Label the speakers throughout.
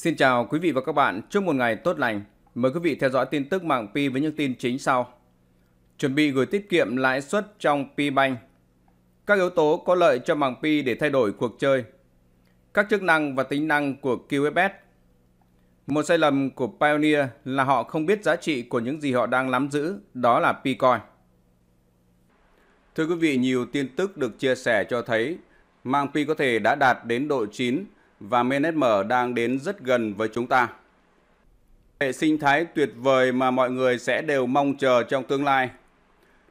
Speaker 1: Xin chào quý vị và các bạn. Chúc một ngày tốt lành. Mời quý vị theo dõi tin tức mạng Pi với những tin chính sau. Chuẩn bị gửi tiết kiệm lãi suất trong Pi Bank. Các yếu tố có lợi cho mạng Pi để thay đổi cuộc chơi. Các chức năng và tính năng của QFS. Một sai lầm của Pioneer là họ không biết giá trị của những gì họ đang nắm giữ, đó là Pi Coin. Thưa quý vị, nhiều tin tức được chia sẻ cho thấy mạng Pi có thể đã đạt đến độ 9 và MNSM đang đến rất gần với chúng ta. Hệ sinh thái tuyệt vời mà mọi người sẽ đều mong chờ trong tương lai.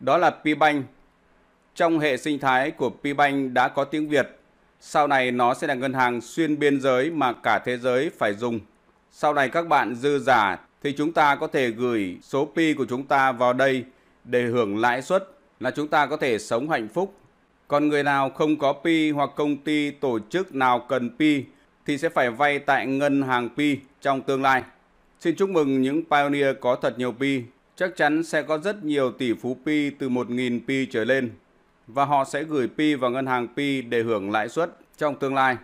Speaker 1: Đó là P-Bank. Trong hệ sinh thái của P-Bank đã có tiếng Việt. Sau này nó sẽ là ngân hàng xuyên biên giới mà cả thế giới phải dùng. Sau này các bạn dư giả thì chúng ta có thể gửi số pi của chúng ta vào đây để hưởng lãi suất là chúng ta có thể sống hạnh phúc còn người nào không có Pi hoặc công ty tổ chức nào cần Pi thì sẽ phải vay tại ngân hàng Pi trong tương lai. Xin chúc mừng những pioneer có thật nhiều Pi. Chắc chắn sẽ có rất nhiều tỷ phú Pi từ 1.000 Pi trở lên và họ sẽ gửi Pi vào ngân hàng Pi để hưởng lãi suất trong tương lai.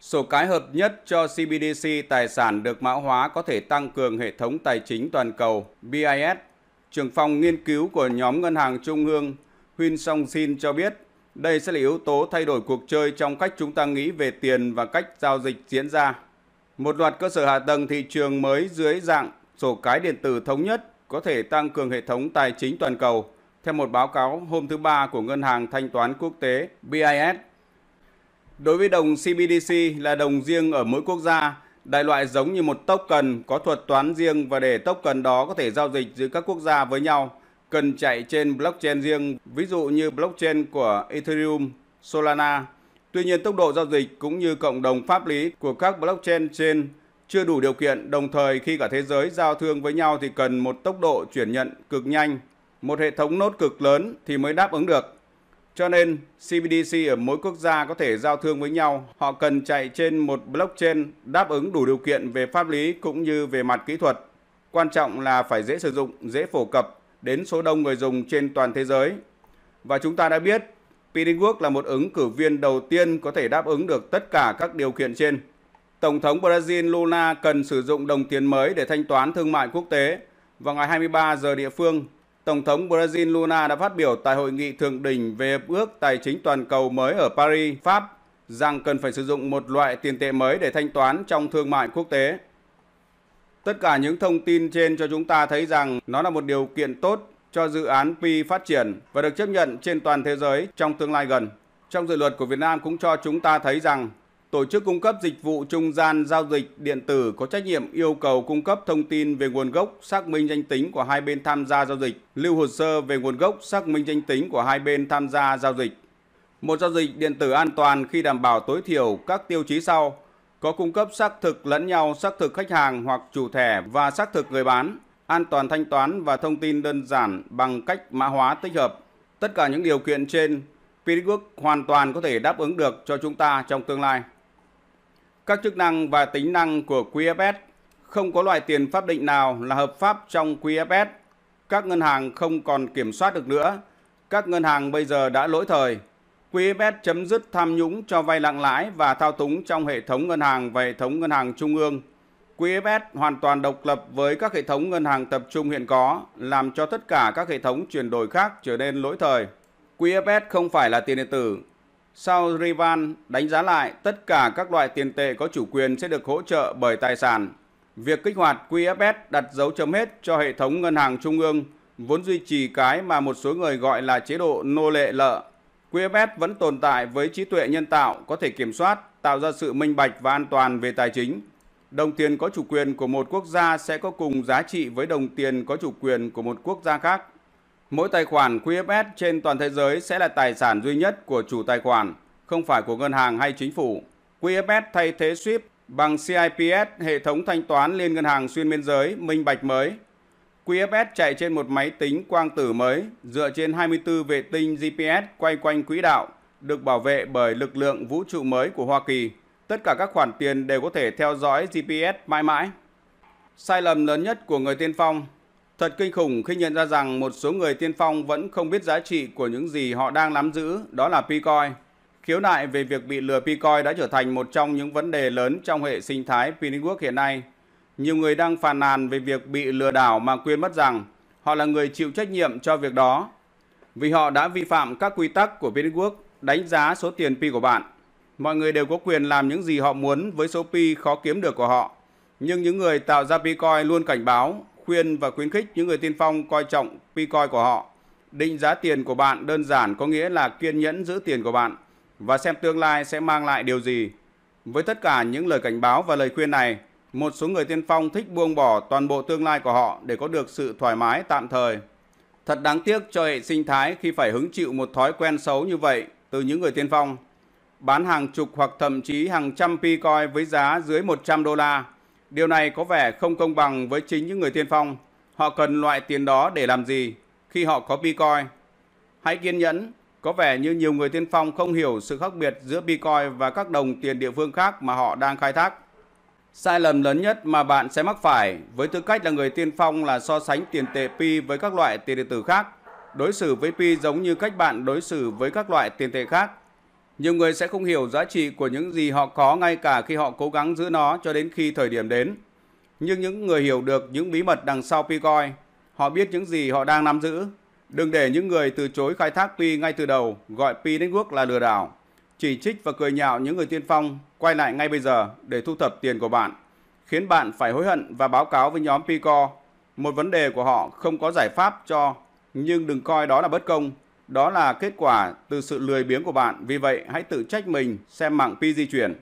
Speaker 1: Sổ cái hợp nhất cho CBDC tài sản được mã hóa có thể tăng cường hệ thống tài chính toàn cầu BIS. Trưởng phòng nghiên cứu của nhóm ngân hàng Trung ương Huyên Song xin cho biết đây sẽ là yếu tố thay đổi cuộc chơi trong cách chúng ta nghĩ về tiền và cách giao dịch diễn ra. Một loạt cơ sở hạ tầng thị trường mới dưới dạng sổ cái điện tử thống nhất có thể tăng cường hệ thống tài chính toàn cầu, theo một báo cáo hôm thứ Ba của Ngân hàng Thanh toán Quốc tế BIS. Đối với đồng CBDC là đồng riêng ở mỗi quốc gia, đại loại giống như một tốc cần có thuật toán riêng và để tốc cần đó có thể giao dịch giữa các quốc gia với nhau – cần chạy trên blockchain riêng, ví dụ như blockchain của Ethereum, Solana. Tuy nhiên, tốc độ giao dịch cũng như cộng đồng pháp lý của các blockchain trên chưa đủ điều kiện, đồng thời khi cả thế giới giao thương với nhau thì cần một tốc độ chuyển nhận cực nhanh, một hệ thống nốt cực lớn thì mới đáp ứng được. Cho nên, CBDC ở mỗi quốc gia có thể giao thương với nhau, họ cần chạy trên một blockchain đáp ứng đủ điều kiện về pháp lý cũng như về mặt kỹ thuật. Quan trọng là phải dễ sử dụng, dễ phổ cập đến số đông người dùng trên toàn thế giới. Và chúng ta đã biết, Piringworks là một ứng cử viên đầu tiên có thể đáp ứng được tất cả các điều kiện trên. Tổng thống Brazil Lula cần sử dụng đồng tiền mới để thanh toán thương mại quốc tế. Vào ngày 23 giờ địa phương, Tổng thống Brazil Lula đã phát biểu tại hội nghị thượng đỉnh về hiệp ước tài chính toàn cầu mới ở Paris, Pháp rằng cần phải sử dụng một loại tiền tệ mới để thanh toán trong thương mại quốc tế. Tất cả những thông tin trên cho chúng ta thấy rằng nó là một điều kiện tốt cho dự án Pi phát triển và được chấp nhận trên toàn thế giới trong tương lai gần. Trong dự luật của Việt Nam cũng cho chúng ta thấy rằng tổ chức cung cấp dịch vụ trung gian giao dịch điện tử có trách nhiệm yêu cầu cung cấp thông tin về nguồn gốc, xác minh danh tính của hai bên tham gia giao dịch, lưu hồ sơ về nguồn gốc, xác minh danh tính của hai bên tham gia giao dịch. Một giao dịch điện tử an toàn khi đảm bảo tối thiểu các tiêu chí sau có cung cấp xác thực lẫn nhau xác thực khách hàng hoặc chủ thẻ và xác thực người bán, an toàn thanh toán và thông tin đơn giản bằng cách mã hóa tích hợp. Tất cả những điều kiện trên, Piriwork hoàn toàn có thể đáp ứng được cho chúng ta trong tương lai. Các chức năng và tính năng của QFS không có loại tiền pháp định nào là hợp pháp trong QFS. Các ngân hàng không còn kiểm soát được nữa. Các ngân hàng bây giờ đã lỗi thời, Quỹ BES chấm dứt tham nhũng cho vay nặng lãi và thao túng trong hệ thống ngân hàng và hệ thống ngân hàng trung ương. Quỹ BES hoàn toàn độc lập với các hệ thống ngân hàng tập trung hiện có, làm cho tất cả các hệ thống chuyển đổi khác trở nên lỗi thời. Quỹ BES không phải là tiền điện tử. Sau Rivan đánh giá lại, tất cả các loại tiền tệ có chủ quyền sẽ được hỗ trợ bởi tài sản. Việc kích hoạt Quỹ QFS đặt dấu chấm hết cho hệ thống ngân hàng trung ương vốn duy trì cái mà một số người gọi là chế độ nô lệ lợ QFS vẫn tồn tại với trí tuệ nhân tạo có thể kiểm soát, tạo ra sự minh bạch và an toàn về tài chính. Đồng tiền có chủ quyền của một quốc gia sẽ có cùng giá trị với đồng tiền có chủ quyền của một quốc gia khác. Mỗi tài khoản QFS trên toàn thế giới sẽ là tài sản duy nhất của chủ tài khoản, không phải của ngân hàng hay chính phủ. QFS thay thế SWIFT bằng CIPS, hệ thống thanh toán liên ngân hàng xuyên biên giới minh bạch mới QFS chạy trên một máy tính quang tử mới dựa trên 24 vệ tinh GPS quay quanh quỹ đạo, được bảo vệ bởi lực lượng vũ trụ mới của Hoa Kỳ. Tất cả các khoản tiền đều có thể theo dõi GPS mãi mãi. Sai lầm lớn nhất của người tiên phong Thật kinh khủng khi nhận ra rằng một số người tiên phong vẫn không biết giá trị của những gì họ đang nắm giữ, đó là Picoin. Khiếu nại về việc bị lừa Picoin đã trở thành một trong những vấn đề lớn trong hệ sinh thái Pinwork hiện nay. Nhiều người đang phàn nàn về việc bị lừa đảo mà quên mất rằng họ là người chịu trách nhiệm cho việc đó vì họ đã vi phạm các quy tắc của Bitwork đánh giá số tiền Pi của bạn. Mọi người đều có quyền làm những gì họ muốn với số Pi khó kiếm được của họ. Nhưng những người tạo ra Picoin luôn cảnh báo, khuyên và khuyến khích những người tiên phong coi trọng Picoin của họ. Định giá tiền của bạn đơn giản có nghĩa là kiên nhẫn giữ tiền của bạn và xem tương lai sẽ mang lại điều gì. Với tất cả những lời cảnh báo và lời khuyên này, một số người tiên phong thích buông bỏ toàn bộ tương lai của họ để có được sự thoải mái tạm thời. Thật đáng tiếc cho hệ sinh thái khi phải hứng chịu một thói quen xấu như vậy từ những người tiên phong. Bán hàng chục hoặc thậm chí hàng trăm bitcoin với giá dưới 100 đô la. Điều này có vẻ không công bằng với chính những người tiên phong. Họ cần loại tiền đó để làm gì khi họ có bitcoin? Hãy kiên nhẫn, có vẻ như nhiều người tiên phong không hiểu sự khác biệt giữa Bitcoin và các đồng tiền địa phương khác mà họ đang khai thác. Sai lầm lớn nhất mà bạn sẽ mắc phải với tư cách là người tiên phong là so sánh tiền tệ Pi với các loại tiền điện tử khác. Đối xử với Pi giống như cách bạn đối xử với các loại tiền tệ khác. Nhiều người sẽ không hiểu giá trị của những gì họ có ngay cả khi họ cố gắng giữ nó cho đến khi thời điểm đến. Nhưng những người hiểu được những bí mật đằng sau Picoin, họ biết những gì họ đang nắm giữ. Đừng để những người từ chối khai thác Pi ngay từ đầu gọi Pi Network là lừa đảo chỉ trích và cười nhạo những người tiên phong quay lại ngay bây giờ để thu thập tiền của bạn, khiến bạn phải hối hận và báo cáo với nhóm Pico. Một vấn đề của họ không có giải pháp cho, nhưng đừng coi đó là bất công. Đó là kết quả từ sự lười biếng của bạn, vì vậy hãy tự trách mình xem mạng Pi di chuyển.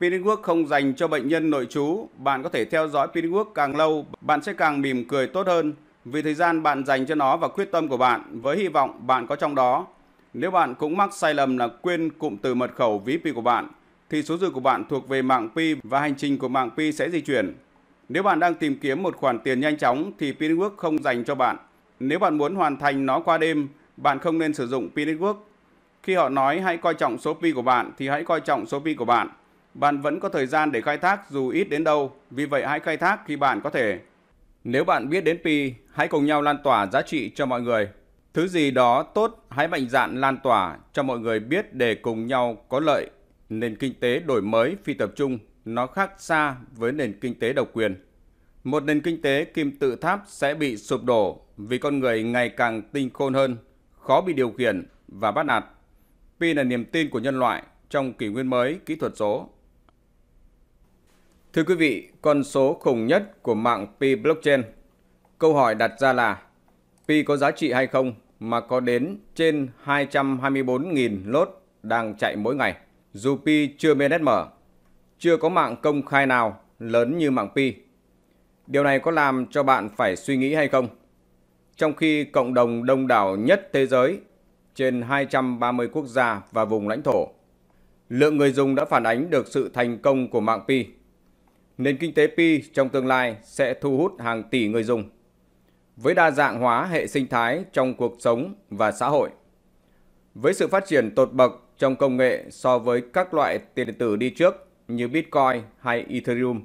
Speaker 1: Pi Network không dành cho bệnh nhân nội trú, bạn có thể theo dõi Pi Network càng lâu, bạn sẽ càng mỉm cười tốt hơn vì thời gian bạn dành cho nó và quyết tâm của bạn với hy vọng bạn có trong đó nếu bạn cũng mắc sai lầm là quên cụm từ mật khẩu ví pi của bạn, thì số dư của bạn thuộc về mạng Pi và hành trình của mạng Pi sẽ di chuyển. Nếu bạn đang tìm kiếm một khoản tiền nhanh chóng thì Pi Network không dành cho bạn. Nếu bạn muốn hoàn thành nó qua đêm, bạn không nên sử dụng Pi Network. Khi họ nói hãy coi trọng số Pi của bạn thì hãy coi trọng số Pi của bạn. Bạn vẫn có thời gian để khai thác dù ít đến đâu, vì vậy hãy khai thác khi bạn có thể. Nếu bạn biết đến Pi, hãy cùng nhau lan tỏa giá trị cho mọi người. Thứ gì đó tốt hãy mạnh dạn lan tỏa cho mọi người biết để cùng nhau có lợi. Nền kinh tế đổi mới phi tập trung nó khác xa với nền kinh tế độc quyền. Một nền kinh tế kim tự tháp sẽ bị sụp đổ vì con người ngày càng tinh khôn hơn, khó bị điều khiển và bắt nạt. Pi là niềm tin của nhân loại trong kỷ nguyên mới kỹ thuật số. Thưa quý vị, con số khủng nhất của mạng Pi blockchain. Câu hỏi đặt ra là Pi có giá trị hay không mà có đến trên 224.000 lốt đang chạy mỗi ngày. Dù Pi chưa bên mở, chưa có mạng công khai nào lớn như mạng Pi. Điều này có làm cho bạn phải suy nghĩ hay không? Trong khi cộng đồng đông đảo nhất thế giới trên 230 quốc gia và vùng lãnh thổ, lượng người dùng đã phản ánh được sự thành công của mạng Pi. Nền kinh tế Pi trong tương lai sẽ thu hút hàng tỷ người dùng với đa dạng hóa hệ sinh thái trong cuộc sống và xã hội. Với sự phát triển tột bậc trong công nghệ so với các loại tiền điện tử đi trước như Bitcoin hay Ethereum,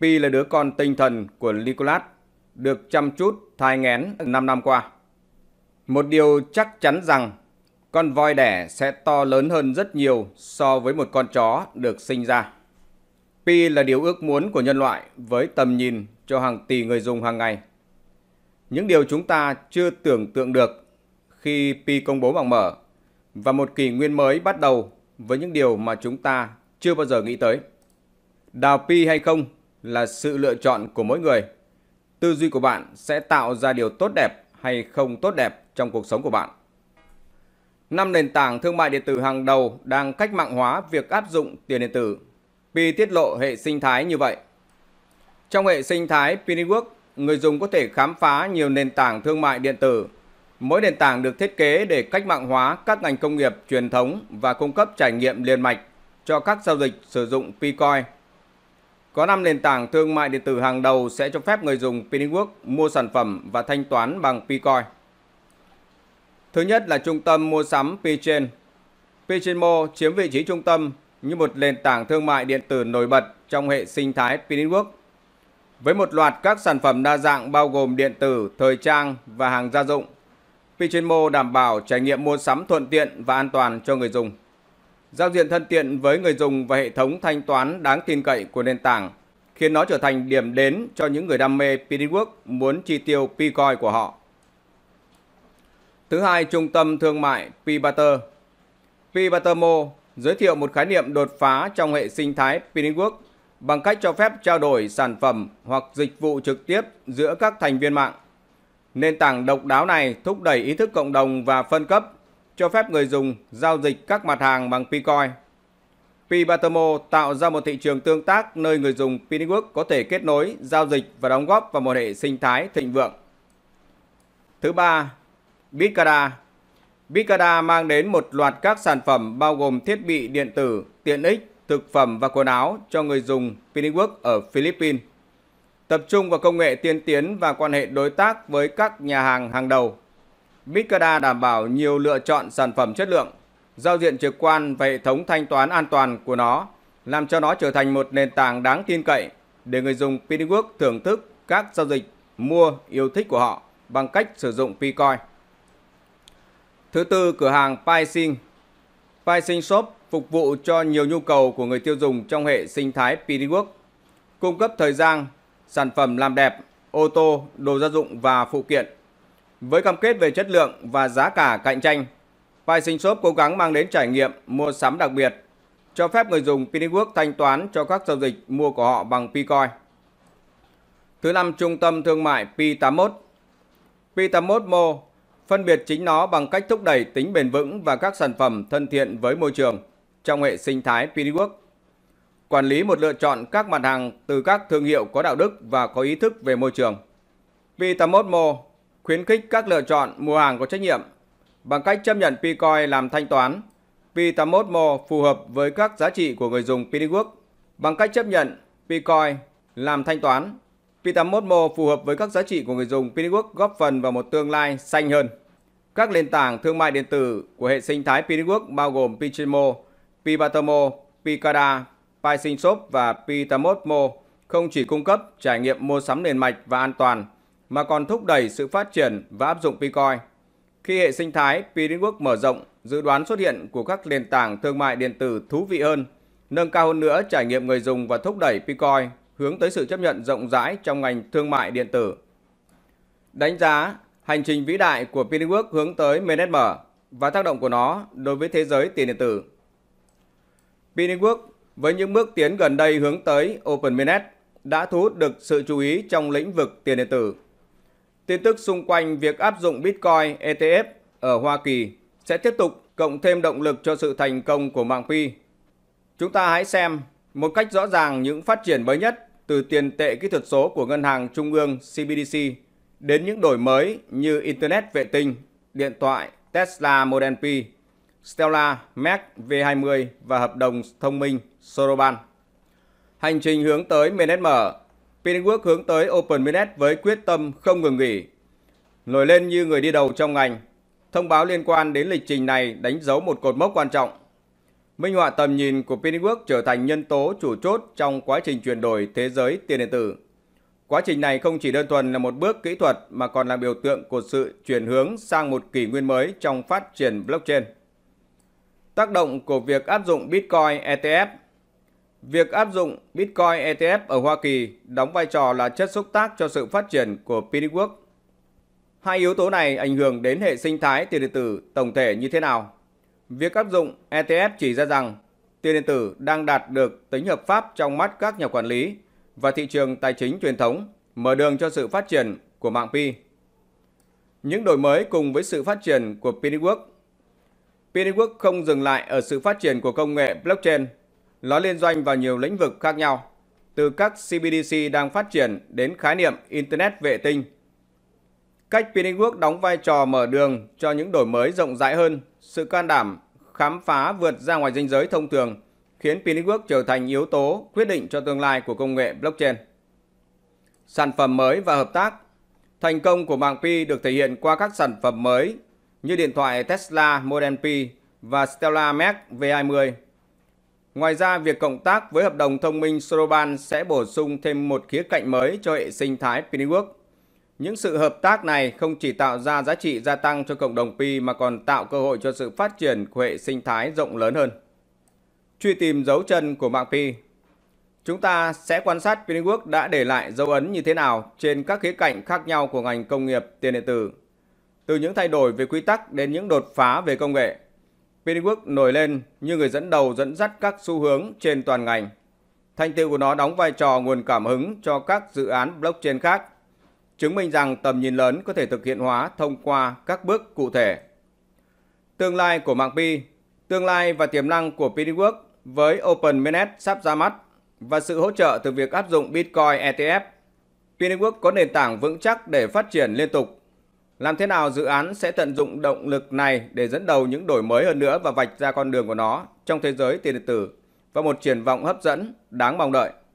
Speaker 1: Pi là đứa con tinh thần của Nicolas, được chăm chút thai nghén 5 năm qua. Một điều chắc chắn rằng con voi đẻ sẽ to lớn hơn rất nhiều so với một con chó được sinh ra. Pi là điều ước muốn của nhân loại với tầm nhìn cho hàng tỷ người dùng hàng ngày. Những điều chúng ta chưa tưởng tượng được khi Pi công bố mạng mở và một kỷ nguyên mới bắt đầu với những điều mà chúng ta chưa bao giờ nghĩ tới. Đào Pi hay không là sự lựa chọn của mỗi người. Tư duy của bạn sẽ tạo ra điều tốt đẹp hay không tốt đẹp trong cuộc sống của bạn. Năm nền tảng thương mại điện tử hàng đầu đang cách mạng hóa việc áp dụng tiền điện tử. Pi tiết lộ hệ sinh thái như vậy. Trong hệ sinh thái Pi Network người dùng có thể khám phá nhiều nền tảng thương mại điện tử. Mỗi nền tảng được thiết kế để cách mạng hóa các ngành công nghiệp truyền thống và cung cấp trải nghiệm liền mạch cho các giao dịch sử dụng Picoin. Có 5 nền tảng thương mại điện tử hàng đầu sẽ cho phép người dùng Pininwork mua sản phẩm và thanh toán bằng Picoin. Thứ nhất là trung tâm mua sắm Pchain. Pchainmo chiếm vị trí trung tâm như một nền tảng thương mại điện tử nổi bật trong hệ sinh thái Pininwork với một loạt các sản phẩm đa dạng bao gồm điện tử, thời trang và hàng gia dụng, Pichemo đảm bảo trải nghiệm mua sắm thuận tiện và an toàn cho người dùng. Giao diện thân thiện với người dùng và hệ thống thanh toán đáng tin cậy của nền tảng khiến nó trở thành điểm đến cho những người đam mê Pinwork muốn chi tiêu Picoin của họ. Thứ hai, trung tâm thương mại Pibater. Pibatermo giới thiệu một khái niệm đột phá trong hệ sinh thái Pinwork bằng cách cho phép trao đổi sản phẩm hoặc dịch vụ trực tiếp giữa các thành viên mạng. Nền tảng độc đáo này thúc đẩy ý thức cộng đồng và phân cấp, cho phép người dùng giao dịch các mặt hàng bằng Picoin. Pibatamo tạo ra một thị trường tương tác nơi người dùng Pinwork có thể kết nối, giao dịch và đóng góp vào một hệ sinh thái thịnh vượng. Thứ ba, Bitkada. Bitkada mang đến một loạt các sản phẩm bao gồm thiết bị điện tử, tiện ích, thực phẩm và quần áo cho người dùng Piniwork ở Philippines. Tập trung vào công nghệ tiên tiến và quan hệ đối tác với các nhà hàng hàng đầu. Bitcada đảm bảo nhiều lựa chọn sản phẩm chất lượng, giao diện trực quan và hệ thống thanh toán an toàn của nó làm cho nó trở thành một nền tảng đáng tin cậy để người dùng Piniwork thưởng thức các giao dịch mua yêu thích của họ bằng cách sử dụng Picoin. Thứ tư, cửa hàng Pising Phai Shop phục vụ cho nhiều nhu cầu của người tiêu dùng trong hệ sinh thái Piniwork, cung cấp thời gian, sản phẩm làm đẹp, ô tô, đồ gia dụng và phụ kiện. Với cam kết về chất lượng và giá cả cạnh tranh, Phai Shop cố gắng mang đến trải nghiệm mua sắm đặc biệt, cho phép người dùng Piniwork thanh toán cho các giao dịch mua của họ bằng Picoin. Thứ năm, trung tâm thương mại P81. P81 Mall phân biệt chính nó bằng cách thúc đẩy tính bền vững và các sản phẩm thân thiện với môi trường trong hệ sinh thái Piniwork. Quản lý một lựa chọn các mặt hàng từ các thương hiệu có đạo đức và có ý thức về môi trường. Vitamotmo khuyến khích các lựa chọn mua hàng có trách nhiệm bằng cách chấp nhận Picoin làm thanh toán. Vitamotmo phù hợp với các giá trị của người dùng Piniwork bằng cách chấp nhận Picoin làm thanh toán P81 Mo phù hợp với các giá trị của người dùng Pinwork góp phần vào một tương lai xanh hơn. Các nền tảng thương mại điện tử của hệ sinh thái Pinwork bao gồm Pichimo, Pibatomo, Picada, PiSingshop và P81 Mo không chỉ cung cấp trải nghiệm mua sắm nền mạch và an toàn mà còn thúc đẩy sự phát triển và áp dụng Picoin. Khi hệ sinh thái Pinwork mở rộng, dự đoán xuất hiện của các nền tảng thương mại điện tử thú vị hơn, nâng cao hơn nữa trải nghiệm người dùng và thúc đẩy Picoin hướng tới sự chấp nhận rộng rãi trong ngành thương mại điện tử. Đánh giá hành trình vĩ đại của Pinwork hướng tới MNSM và tác động của nó đối với thế giới tiền điện tử. Pinwork với những bước tiến gần đây hướng tới Open Mainnet đã thu hút được sự chú ý trong lĩnh vực tiền điện tử. Tin tức xung quanh việc áp dụng Bitcoin ETF ở Hoa Kỳ sẽ tiếp tục cộng thêm động lực cho sự thành công của mạng Pi. Chúng ta hãy xem một cách rõ ràng những phát triển mới nhất từ tiền tệ kỹ thuật số của Ngân hàng Trung ương CBDC đến những đổi mới như Internet vệ tinh, điện thoại Tesla Model P, Stella Mac V20 và hợp đồng thông minh Soroban. Hành trình hướng tới Mainnet mở, Pinwork hướng tới Open Mainnet với quyết tâm không ngừng nghỉ. Nổi lên như người đi đầu trong ngành, thông báo liên quan đến lịch trình này đánh dấu một cột mốc quan trọng – Minh họa tầm nhìn của Pinwork trở thành nhân tố chủ chốt trong quá trình chuyển đổi thế giới tiền điện tử. Quá trình này không chỉ đơn thuần là một bước kỹ thuật mà còn là biểu tượng của sự chuyển hướng sang một kỷ nguyên mới trong phát triển blockchain. Tác động của việc áp dụng Bitcoin ETF Việc áp dụng Bitcoin ETF ở Hoa Kỳ đóng vai trò là chất xúc tác cho sự phát triển của Pinwork. Hai yếu tố này ảnh hưởng đến hệ sinh thái tiền điện tử tổng thể như thế nào? Việc áp dụng ETS chỉ ra rằng tiền điện tử đang đạt được tính hợp pháp trong mắt các nhà quản lý và thị trường tài chính truyền thống, mở đường cho sự phát triển của mạng Pi. Những đổi mới cùng với sự phát triển của Pi Network. Pi Network không dừng lại ở sự phát triển của công nghệ blockchain. Nó liên doanh vào nhiều lĩnh vực khác nhau, từ các CBDC đang phát triển đến khái niệm Internet vệ tinh – Cách Piniwork đóng vai trò mở đường cho những đổi mới rộng rãi hơn, sự can đảm, khám phá vượt ra ngoài ranh giới thông thường, khiến Piniwork trở thành yếu tố quyết định cho tương lai của công nghệ blockchain. Sản phẩm mới và hợp tác Thành công của mạng Pi được thể hiện qua các sản phẩm mới như điện thoại Tesla Model Pi và Stellar Max V20. Ngoài ra, việc cộng tác với hợp đồng thông minh Soroban sẽ bổ sung thêm một khía cạnh mới cho hệ sinh thái Piniwork – những sự hợp tác này không chỉ tạo ra giá trị gia tăng cho cộng đồng Pi mà còn tạo cơ hội cho sự phát triển của hệ sinh thái rộng lớn hơn. Truy tìm dấu chân của mạng Pi Chúng ta sẽ quan sát Pi Network đã để lại dấu ấn như thế nào trên các khía cạnh khác nhau của ngành công nghiệp tiền điện tử. Từ những thay đổi về quy tắc đến những đột phá về công nghệ, Pi Network nổi lên như người dẫn đầu dẫn dắt các xu hướng trên toàn ngành. Thành tựu của nó đóng vai trò nguồn cảm hứng cho các dự án blockchain khác – chứng minh rằng tầm nhìn lớn có thể thực hiện hóa thông qua các bước cụ thể. Tương lai của mạng Pi, tương lai và tiềm năng của Pidiwork với open OpenMinet sắp ra mắt và sự hỗ trợ từ việc áp dụng Bitcoin ETF, Pidiwork có nền tảng vững chắc để phát triển liên tục. Làm thế nào dự án sẽ tận dụng động lực này để dẫn đầu những đổi mới hơn nữa và vạch ra con đường của nó trong thế giới tiền điện tử và một triển vọng hấp dẫn đáng mong đợi.